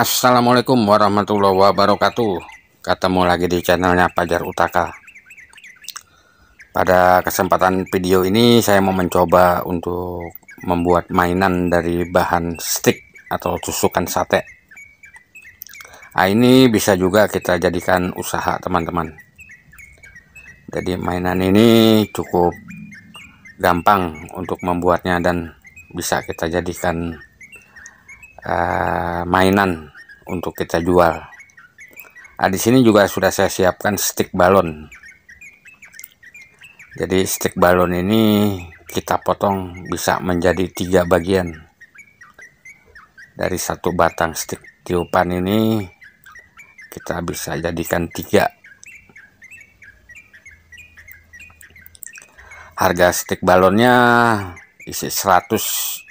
Assalamualaikum warahmatullahi wabarakatuh Ketemu lagi di channelnya Pajar Utaka Pada kesempatan video ini saya mau mencoba untuk membuat mainan dari bahan stick atau tusukan sate nah, Ini bisa juga kita jadikan usaha teman-teman Jadi mainan ini cukup gampang untuk membuatnya dan bisa kita jadikan uh, mainan untuk kita jual. Nah, di sini juga sudah saya siapkan stick balon. Jadi stick balon ini kita potong bisa menjadi tiga bagian. Dari satu batang stick tiupan ini kita bisa jadikan tiga. Harga stick balonnya isi 100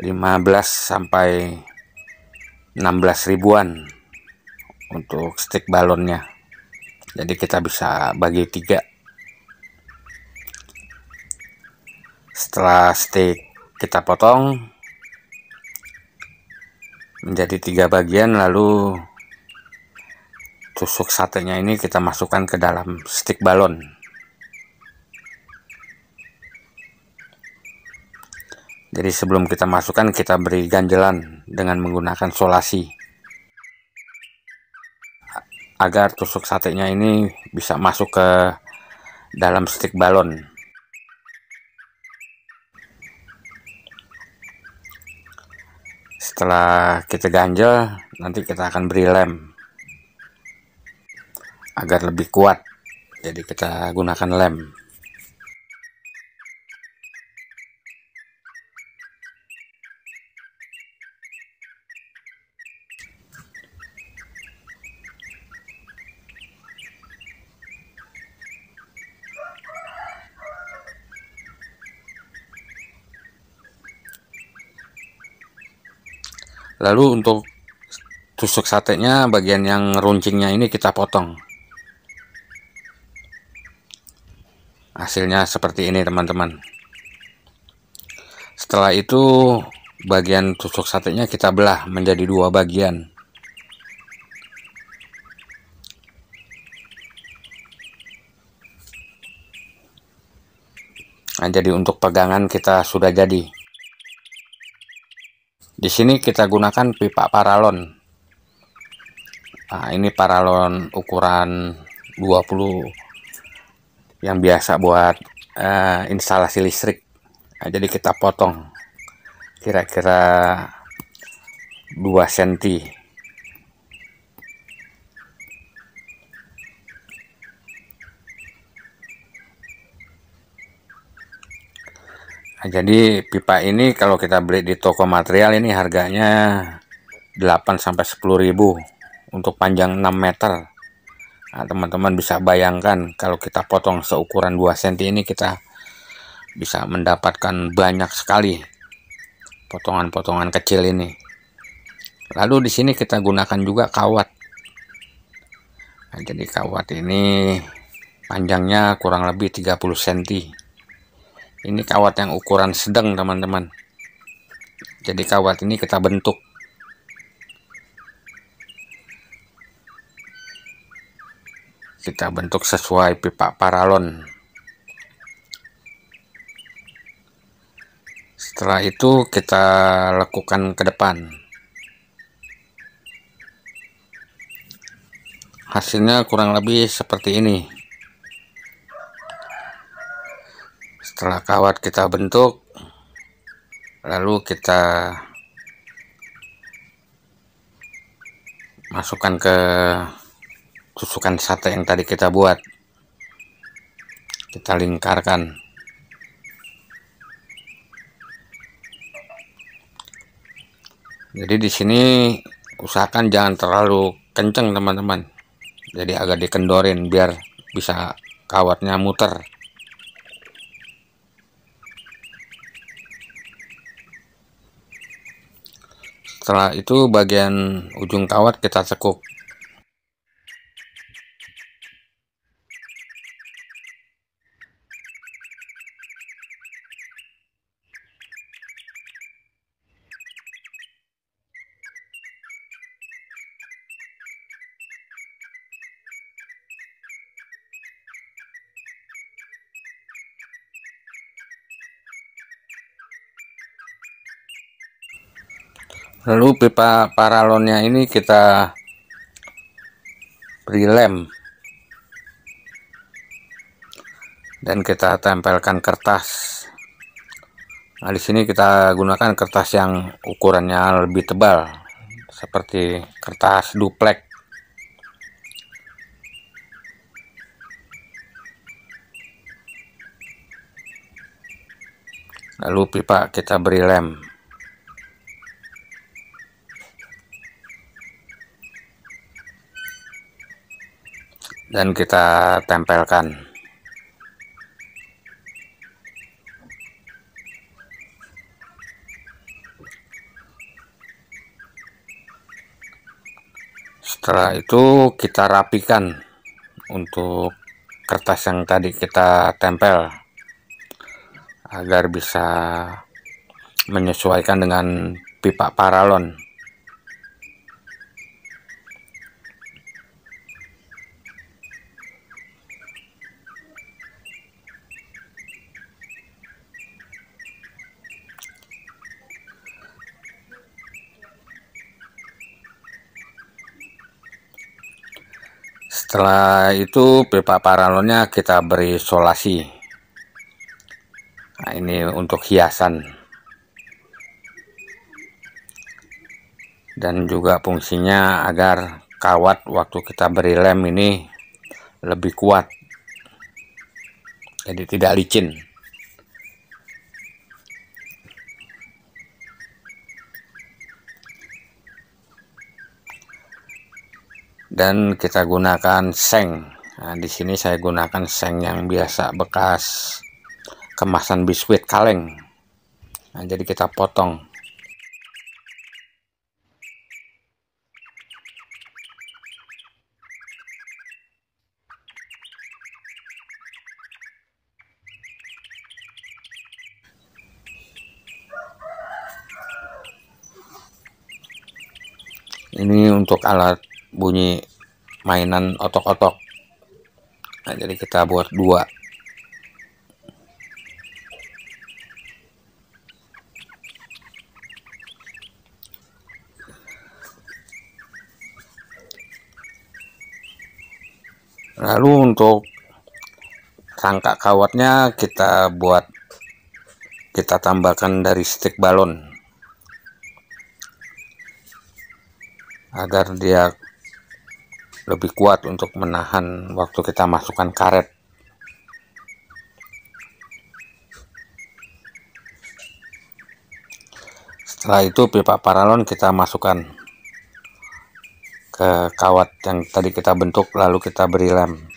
15 sampai 16 ribuan untuk stick balonnya jadi kita bisa bagi tiga setelah stick kita potong menjadi tiga bagian lalu tusuk satenya ini kita masukkan ke dalam stick balon Jadi sebelum kita masukkan kita beri ganjelan dengan menggunakan solasi agar tusuk satenya ini bisa masuk ke dalam stick balon. Setelah kita ganjel, nanti kita akan beri lem agar lebih kuat. Jadi kita gunakan lem. lalu untuk tusuk satenya bagian yang runcingnya ini kita potong hasilnya seperti ini teman-teman setelah itu bagian tusuk satenya kita belah menjadi dua bagian nah jadi untuk pegangan kita sudah jadi di sini kita gunakan pipa paralon. Nah, ini paralon ukuran 20 yang biasa buat uh, instalasi listrik. Nah, jadi kita potong kira-kira 2 cm Nah, jadi pipa ini kalau kita beli di toko material ini harganya 8 sampai 10 ribu untuk panjang 6 meter nah teman-teman bisa bayangkan kalau kita potong seukuran 2 cm ini kita bisa mendapatkan banyak sekali potongan-potongan kecil ini lalu di sini kita gunakan juga kawat nah, jadi kawat ini panjangnya kurang lebih 30 cm ini kawat yang ukuran sedang teman-teman jadi kawat ini kita bentuk kita bentuk sesuai pipa paralon setelah itu kita lakukan ke depan hasilnya kurang lebih seperti ini setelah kawat kita bentuk lalu kita masukkan ke tusukan sate yang tadi kita buat kita lingkarkan jadi di sini usahakan jangan terlalu kenceng teman-teman jadi agak dikendorin biar bisa kawatnya muter setelah itu bagian ujung kawat kita cekup lalu pipa paralonnya ini kita beri lem dan kita tempelkan kertas nah di sini kita gunakan kertas yang ukurannya lebih tebal seperti kertas duplek lalu pipa kita beri lem dan kita tempelkan setelah itu kita rapikan untuk kertas yang tadi kita tempel agar bisa menyesuaikan dengan pipa paralon Setelah itu pipa paralonnya kita beri solasi. Nah, ini untuk hiasan. Dan juga fungsinya agar kawat waktu kita beri lem ini lebih kuat. Jadi tidak licin. dan kita gunakan seng nah, di sini saya gunakan seng yang biasa bekas kemasan biskuit kaleng nah, jadi kita potong ini untuk alat bunyi mainan otok-otok nah jadi kita buat dua lalu untuk rangka kawatnya kita buat kita tambahkan dari stick balon agar dia lebih kuat untuk menahan waktu kita masukkan karet setelah itu pipa paralon kita masukkan ke kawat yang tadi kita bentuk lalu kita beri lem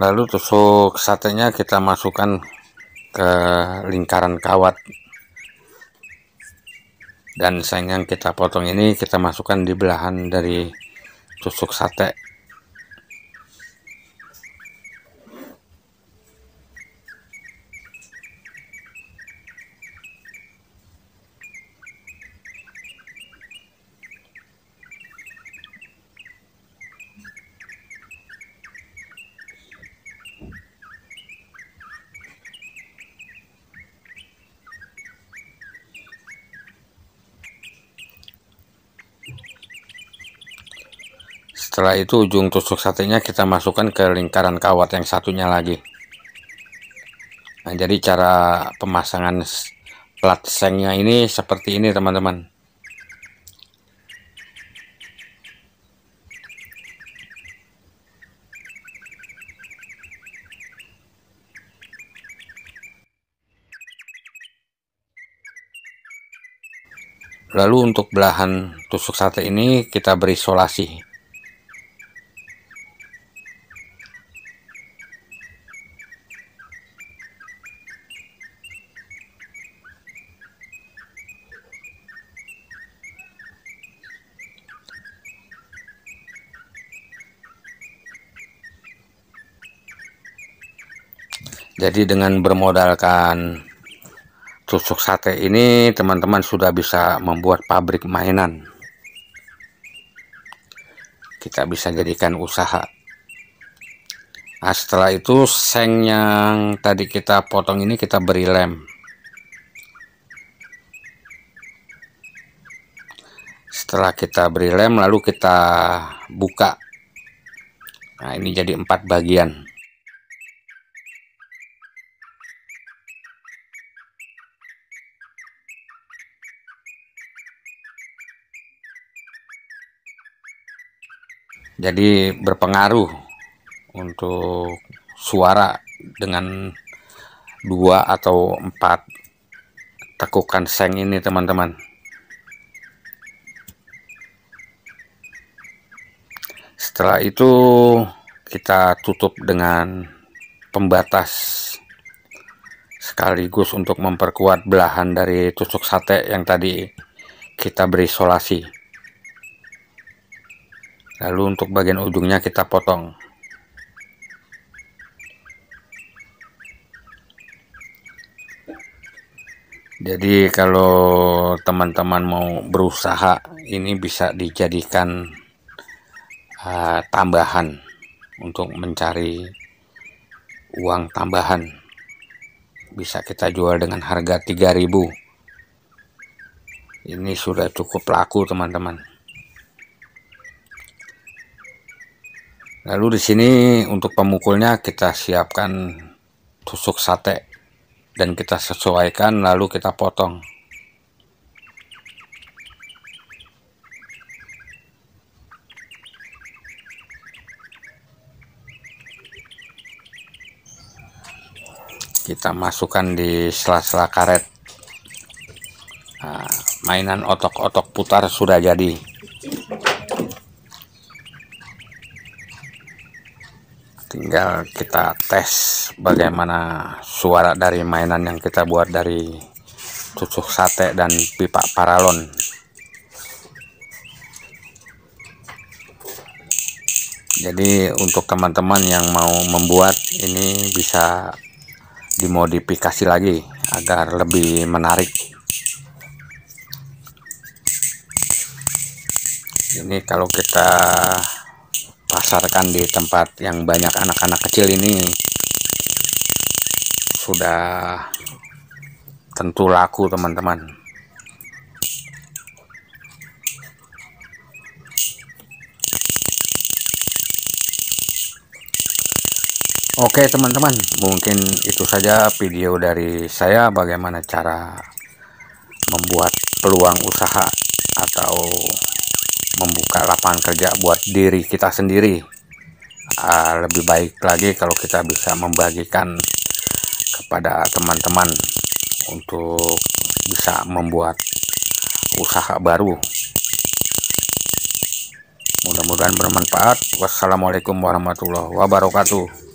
lalu tusuk satenya kita masukkan ke lingkaran kawat dan seng yang kita potong ini kita masukkan di belahan dari tusuk sate Setelah itu ujung tusuk satenya kita masukkan ke lingkaran kawat yang satunya lagi. Nah, jadi cara pemasangan plat sengnya ini seperti ini teman-teman. Lalu untuk belahan tusuk sate ini kita beri solasi Jadi dengan bermodalkan tusuk sate ini teman-teman sudah bisa membuat pabrik mainan. Kita bisa jadikan usaha. Nah, setelah itu seng yang tadi kita potong ini kita beri lem. Setelah kita beri lem lalu kita buka. Nah, ini jadi empat bagian. jadi berpengaruh untuk suara dengan dua atau empat tekukan seng ini teman-teman setelah itu kita tutup dengan pembatas sekaligus untuk memperkuat belahan dari tusuk sate yang tadi kita berisolasi lalu untuk bagian ujungnya kita potong jadi kalau teman-teman mau berusaha ini bisa dijadikan uh, tambahan untuk mencari uang tambahan bisa kita jual dengan harga 3000 ini sudah cukup laku teman-teman Lalu di sini untuk pemukulnya kita siapkan tusuk sate dan kita sesuaikan lalu kita potong. Kita masukkan di sela-sela karet. Nah, mainan otok-otok putar sudah jadi. tinggal kita tes bagaimana suara dari mainan yang kita buat dari cucuk sate dan pipa paralon jadi untuk teman-teman yang mau membuat ini bisa dimodifikasi lagi agar lebih menarik ini kalau kita dipasarkan di tempat yang banyak anak-anak kecil ini sudah tentu laku teman-teman Oke teman-teman mungkin itu saja video dari saya bagaimana cara membuat peluang usaha atau membuka lapangan kerja buat diri kita sendiri uh, lebih baik lagi kalau kita bisa membagikan kepada teman-teman untuk bisa membuat usaha baru mudah-mudahan bermanfaat wassalamualaikum warahmatullahi wabarakatuh